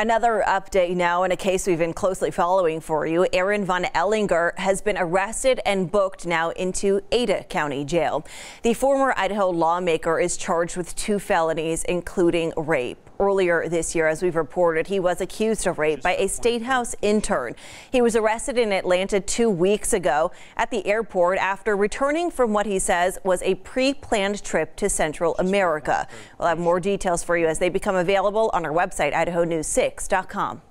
Another update now in a case we've been closely following for you. Aaron Von Ellinger has been arrested and booked now into Ada County Jail. The former Idaho lawmaker is charged with two felonies, including rape. Earlier this year, as we've reported, he was accused of rape by a state house intern. He was arrested in Atlanta two weeks ago at the airport after returning from what he says was a pre-planned trip to Central America. We'll have more details for you as they become available on our website, Idaho News 6. 6.com.